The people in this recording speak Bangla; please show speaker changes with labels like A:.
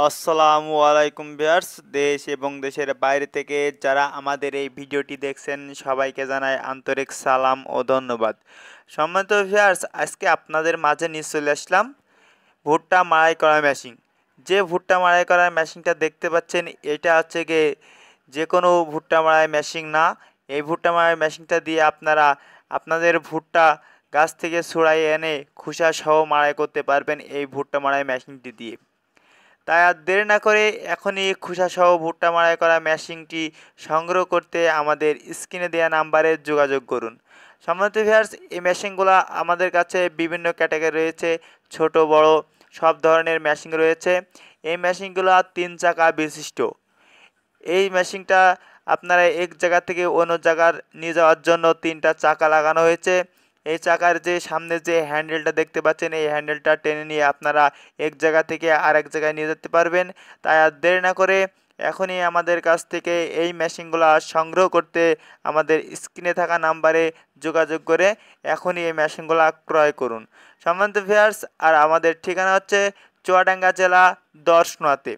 A: আসসালামু আলাইকুম ভিউয়ার্স দেশ এবং দেশের বাইরে থেকে যারা আমাদের এই ভিডিওটি দেখছেন সবাইকে জানায় আন্তরিক সালাম ও ধন্যবাদ সম্মানিত ভিউয়ার্স আজকে আপনাদের মাঝে নিয়ে চলে আসলাম ভুট্টা মারাই করা মেশিন যে ভুট্টা মারাই করা মেশিনটা দেখতে পাচ্ছেন এটা হচ্ছে গিয়ে যে কোনো ভুট্টা মারাই মেশিন না এই ভুট্টা মারাই মেশিনটা দিয়ে আপনারা আপনাদের ভুট্টা গাছ থেকে ছড়াই এনে খোসা সহ মাড়াই করতে পারবেন এই ভুট্টা মারাই মেশিনটি দিয়ে তাই আর দেরি না করে এখনই খোসাসহ ভুট্টা মারাই করা ম্যাশিংটি সংগ্রহ করতে আমাদের স্ক্রিনে দেওয়া নাম্বারে যোগাযোগ করুন সম্মানিত ভিউয়ার্স এই মেশিনগুলো আমাদের কাছে বিভিন্ন ক্যাটাগরি রয়েছে ছোট বড় সব ধরনের মেশিন রয়েছে এই মেশিনগুলো তিন চাকা বিশিষ্ট এই মেশিনটা আপনারা এক জায়গা থেকে অন্য জায়গার নিয়ে যাওয়ার জন্য তিনটা চাকা লাগানো হয়েছে এই চাকার যে সামনে যে হ্যান্ডেলটা দেখতে পাচ্ছেন এই হ্যান্ডেলটা টেনে নিয়ে আপনারা এক জায়গা থেকে আরেক জায়গায় নিয়ে যেতে পারবেন তাই আর দেরি না করে এখনই আমাদের কাছ থেকে এই মেশিনগুলো সংগ্রহ করতে আমাদের স্ক্রিনে থাকা নাম্বারে যোগাযোগ করে এখনই এই মেশিনগুলো ক্রয় করুন সম্মানিত ভিয়ার্স আর আমাদের ঠিকানা হচ্ছে চুয়াডাঙ্গা জেলা দর্শনাতে